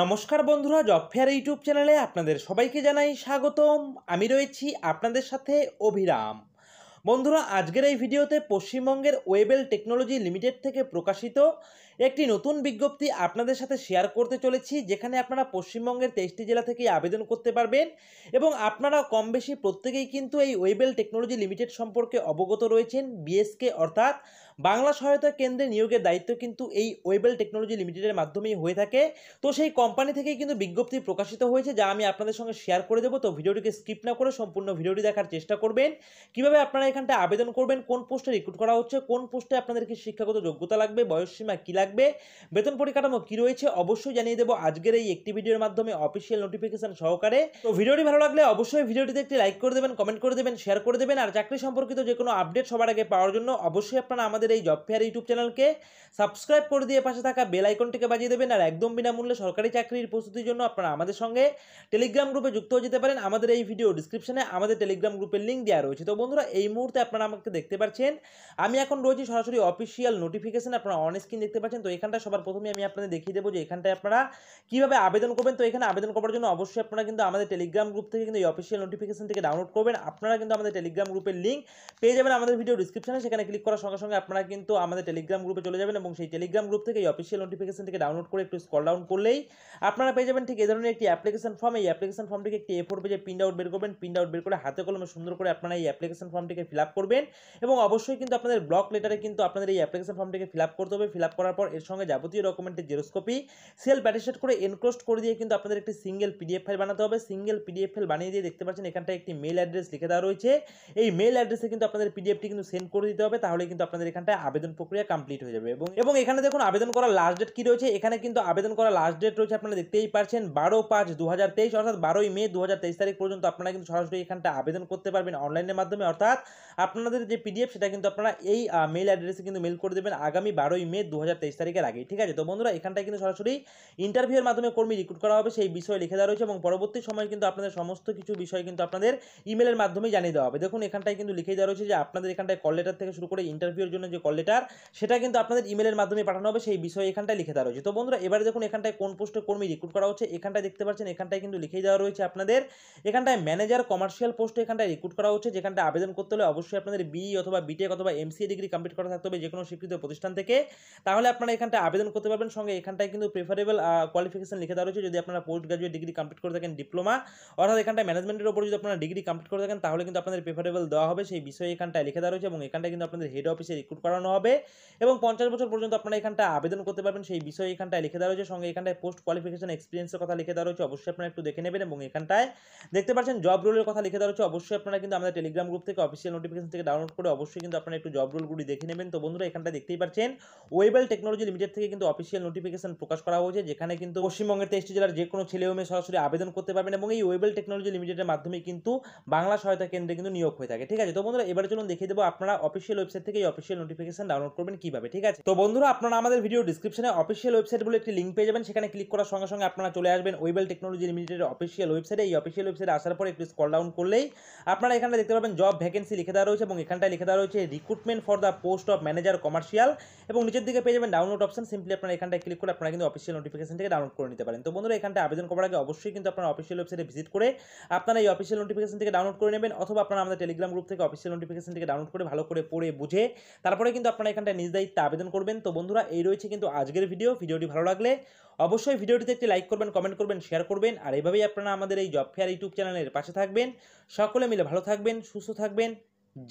নমস্কার বন্ধুরা job fair YouTube চ্যানেলে আপনাদের সবাইকে জানাই স্বাগতম আমি রয়েছি আপনাদের সাথে অভিরাম বন্ধুরা আজকের এই ভিডিওতে পশ্চিমবঙ্গের ওয়েবেল টেকনোলজি লিমিটেড থেকে প্রকাশিত একটি নতুন বিজ্ঞপ্তি আপনাদের সাথে শেয়ার করতে চলেছি যেখানে আপনারা পশ্চিমবঙ্গের তেইশটি জেলা থেকেই আবেদন করতে পারবেন এবং আপনারা কম বেশি প্রত্যেকেই কিন্তু এই ওয়েবেল টেকনোলজি লিমিটেড সম্পর্কে অবগত রয়েছেন বিএসকে অর্থাৎ বাংলা সহায়তা কেন্দ্রে নিয়োগের দায়িত্ব কিন্তু এই ওয়েবেল টেকনোলজি লিমিটেডের মাধ্যমেই হয়ে থাকে তো সেই কোম্পানি থেকে কিন্তু বিজ্ঞপ্তি প্রকাশিত হয়েছে যা আমি আপনাদের সঙ্গে শেয়ার করে দেবো তো ভিডিওটিকে স্কিপ না করে সম্পূর্ণ ভিডিওটি দেখার চেষ্টা করবেন কিভাবে আপনারা এখানটা আবেদন করবেন কোন পোস্টে রিক্রুট করা হচ্ছে কোন পোস্টে আপনাদেরকে শিক্ষাগত যোগ্যতা লাগবে বয়সসীমা কী লাগবে রাখবে বেতন পরিকাঠামো কি রয়েছে অবশ্যই জানিয়ে দেবো আজকের এই একটি ভিডিওর মাধ্যমে অফিসিয়াল নোটিফিকেশন সহকারে তো ভিডিওটি ভালো লাগলে অবশ্যই ভিডিওটিতে একটি লাইক করে দেবেন কমেন্ট করে দেবেন শেয়ার করে দেবেন আর চাকরি সম্পর্কিত যে কোনো আপডেট সবার আগে পাওয়ার জন্য অবশ্যই আপনারা আমাদের এই জব ফেয়ার ইউটিউব চ্যানেলকে সাবস্ক্রাইব করে দিয়ে পাশে থাকা বেল আইকনটিকে বাজিয়ে দেবেন আর একদম বিনামূল্যে সরকারি চাকরির প্রস্তুতির জন্য আপনারা আমাদের সঙ্গে টেলিগ্রাম গ্রুপে যুক্ত হয়ে যেতে পারেন আমাদের এই ভিডিও ডিসক্রিপশনে আমাদের টেলিগ্রাম গ্রুপের লিঙ্ক দেওয়া রয়েছে তো বন্ধুরা এই মুহূর্তে আপনারা আমাকে দেখতে পাচ্ছেন আমি এখন রয়েছি সরাসরি অফিসিয়াল নোটিফিকেশন আপনারা অন স্ক্রিন দেখতে পাচ্ছেন করেছেন তো এখানটা সবার প্রথমে আমি আপনাদের দেখিয়ে দেবো যে এখানটায় আপনারা কীভাবে আবেদন করবেন তো এখানে আবেদন করার জন্য অবশ্যই আপনারা কিন্তু আমাদের টেলিগ্রাম গ্রুপ থেকে কিন্তু এই অফিসিয়াল নোটিফিকেশন থেকে ডাউনলোড করবেন আপনারা কিন্তু আমাদের টেলিগ্রাম গ্রুপের লিঙ্ক পেয়ে যাবেন আমাদের ভিডিও ডিসক্রিপশনে সেখানে ক্লিক করার সঙ্গে সঙ্গে আপনারা কিন্তু আমাদের টেলিগ্রাম গ্রুপে চলে যাবেন এবং সেই টেলিগ্রাম গ্রুপ থেকে এই অফিসিয়াল নোটিফিকেশন থেকে ডাউনলোড করে একটু স্কল ডাউন করলেই আপনারা পেয়ে যাবেন ঠিক এই ধরনের একটি অ্যাপ্লিকেশন ফর্ম এই অ্যাপ্লিকেশন ফর্মটিকে একটি এফোর পেজে প্রিন্ট আউট বের করবেন প্রিন্ট আউট বের করে হাতে কলমে সুন্দর করে আপনারা এই অ্যাপ্লিকেশন ফর্মটিকে ফিল আপ করবেন এবং অবশ্যই কিন্তু আপনাদের ব্লক লেটারে কিন্তু আপনাদের এই অ্যাপ্লিকেশন ফর্মটিকে ফিল আপ করতে হবে ফিল আপ করার পর তারপর এর সঙ্গে যাবতীয় ডকুমেন্টের জেরোস্কপি সেল প্যাটেসেট করে এনক্লোজ করে দিয়ে কিন্তু আপনাদের একটি সিঙ্গেল পিডিএফ ফাইল বানাতে হবে সিঙ্গেল পিডিএফ ফাইল বানিয়ে দিয়ে দেখতে পাচ্ছেন এখানটায় একটি মেল অ্যাড্রেস লিখে দেওয়া রয়েছে এই মেল অ্যাড্রেসে কিন্তু আপনাদের পিডিএফটি কিন্তু সেন্ড করে দিতে হবে তাহলে কিন্তু আপনাদের এখানটা আবেদন প্রক্রিয়া কমপ্লিট হয়ে যাবে এবং এবং এখানে দেখুন আবেদন করার লাস্ট ডেট কি রয়েছে এখানে কিন্তু আবেদন করার লাস্ট ডেট রয়েছে আপনারা দেখতেই পারছেন বারো পাঁচ দু অর্থাৎ বারোই মে দু তারিখ পর্যন্ত আপনারা কিন্তু সরাসরি এখানটা আবেদন করতে পারবেন অনলাইনের মাধ্যমে অর্থাৎ আপনাদের যে পিডিএফ সেটা কিন্তু আপনারা এই মেল অ্যাড্রেসে কিন্তু মেল করে দেবেন আগামী বারোই মে দু তেইশ তারিখের আগে ঠিক আছে তো বন্ধুরা এখানটায় কিন্তু সরাসরি ইন্টারভিউয়ের মাধ্যমে কর্মী রিক্রুট করা হবে সেই বিষয়ে লিখে দেওয়া রয়েছে এবং পরবর্তী সময় কিন্তু আপনাদের সমস্ত কিছু বিষয় কিন্তু আপনাদের ইমেলের মাধ্যমে জানিয়ে দেওয়া হবে দেখুন এখানটায় কিন্তু লিখে দেওয়া রয়েছে যে আপনাদের এখানটায় কল লেটার থেকে শুরু করে ইন্টারভিউর জন্য যে কল লেটার সেটা কিন্তু আপনাদের ইমেলের মাধ্যমে পাঠানো হবে সেই বিষয়ে এখানটায় লিখে দেওয়া রয়েছে তো বন্ধুরা এবারে দেখুন এখানটায় কোন পোস্টে কর্মী রিক্রুট করা হচ্ছে এখানটায় দেখতে পাচ্ছেন এখানটায় কিন্তু লিখে দেওয়া রয়েছে আপনাদের এখানটায় ম্যানেজার কমার্শিয়াল পোস্টে এখানটায় রিক্রুট করা হচ্ছে যেখানটা আবেদন করতে হলে অবশ্যই আপনাদের বি e অথবা বিটেক অথবা এমসিএ ডিগ্রি কমপ্লিট করা থাকতে হবে যে কোনো স্বীকৃত প্রতিষ্ঠান থেকে তাহলে আপনার আপনারা এখানটা আবেদন করতে পারবেন সঙ্গে এখানটায় কিন্তু প্রেফারেবল কোয়ালিফিকেশন লিখে দেওয়া রয়েছে যদি আপনারা পোস্ট গ্রাজুয়েট ডিগ্রি কমপ্লিট করে থাকেন ডিপ্লোমা অর্থাৎ এখানটায় ম্যানেজমেন্টের উপর যদি আপনারা ডিগ্রি কমপ্লিট করে থাকেন তাহলে কিন্তু আপনাদের প্রেফারেবল দেওয়া হবে সেই বিষয়ে এখানটায় লিখে দেওয়া রয়েছে এবং এখানটায় কিন্তু আপনাদের হেড অফিসে রিক্রুট করানো হবে এবং পঞ্চাশ বছর পর্যন্ত আপনারা এখানটা আবেদন করতে পারবেন সেই বিষয়ে এখানটায় লিখে দেওয়া রয়েছে সঙ্গে এখানটায় পোস্ট কোয়ালিফিকেশন এক্সপিরিয়েন্সের কথা লিখে দেওয়া রয়েছে অবশ্যই আপনারা একটু দেখে নেবেন এবং এখানটায় দেখতে পাচ্ছেন জব রুলের কথা লিখে দেওয়া রয়েছে অবশ্যই আপনারা কিন্তু আমাদের টেলিগ্রাম গ্রুপ থেকে অফিসিয়াল নোটিফিকেশন থেকে ডাউনলোড করে অবশ্যই কিন্তু আপনারা একটু জব রুলগুলি দেখে নেবেন তো বন্ধুরা এখানটা দেখতেই পাচ্ছেন ওয়েবেল টেকনোলজি টেকনোলজি লিমিটেড থেকে কিন্তু অফিসিয়াল নোটিফিকেশন প্রকাশ করা হয়েছে যেখানে কিন্তু পশ্চিমবঙ্গের তেইশটি জেলার যে কোনো ছেলে মেয়ে সরাসরি আবেদন করতে পারবেন এবং এই ওয়েবেল টেকনোলজি লিমিটেডের মাধ্যমে কিন্তু বাংলা সহায়তা কেন্দ্রে কিন্তু নিয়োগ হয়ে থাকে ঠিক আছে তো বন্ধুরা এবার চলুন দেখিয়ে দেবো আপনারা অফিসিয়াল ওয়েবসাইট থেকে এই অফিসিয়াল নোটিফিকেশন ডাউনলোড করবেন কিভাবে ঠিক আছে তো বন্ধুরা আপনারা আমাদের ভিডিও ডিসক্রিপশনে অফিসিয়াল ওয়েবসাইট বলে একটি লিঙ্ক পেয়ে যাবেন সেখানে ক্লিক করার সঙ্গে সঙ্গে আপনারা চলে আসবেন ওয়েবেল টেকনোলজি লিমিটেডের অফিসিয়াল ওয়েবসাইটে এই অফিসিয়াল ওয়েবসাইটে আসার পর একটু স্কল ডাউন করলেই আপনারা এখানে দেখতে পাবেন জব ভ্যাকেন্সি লিখে দেওয়া রয়েছে এবং এখানটায় লিখে দেওয়া রয়েছে recruitment for the post of manager commercial এবং নিচের দিকে পেয়ে যাবেন ডাউনলোড অপশন সিম্পলি আপনারা এখানটায় ক্লিক করে আপনারা কিন্তু অফিসিয়াল নোটিফিকেশন থেকে ডাউনলোড করে নিতে পারেন তো বন্ধুরা এখানটা আবেদন করার আগে অবশ্যই কিন্তু আপনারা অফিসিয়াল ওয়েবসাইটে ভিজিট করে আপনারা এই অফিসিয়াল নোটিফিকেশন থেকে ডাউনলোড করে নেবেন অথবা আপনারা আমাদের টেলিগ্রাম গ্রুপ থেকে অফিসিয়াল নোটিফিকেশন থেকে ডাউনলোড করে ভালো করে পড়ে বুঝে তারপরে কিন্তু আপনারা এখানটা নিজ দায়িত্বে আবেদন করবেন তো বন্ধুরা এই রয়েছে কিন্তু আজকের ভিডিও ভিডিওটি ভালো লাগলে অবশ্যই ভিডিওটিতে একটি লাইক করবেন কমেন্ট করবেন শেয়ার করবেন আর এইভাবেই আপনারা আমাদের এই জব ফেয়ার ইউটিউব চ্যানেলের পাশে থাকবেন সকলে মিলে ভালো থাকবেন সুস্থ থাকবেন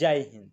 জয় হিন্দ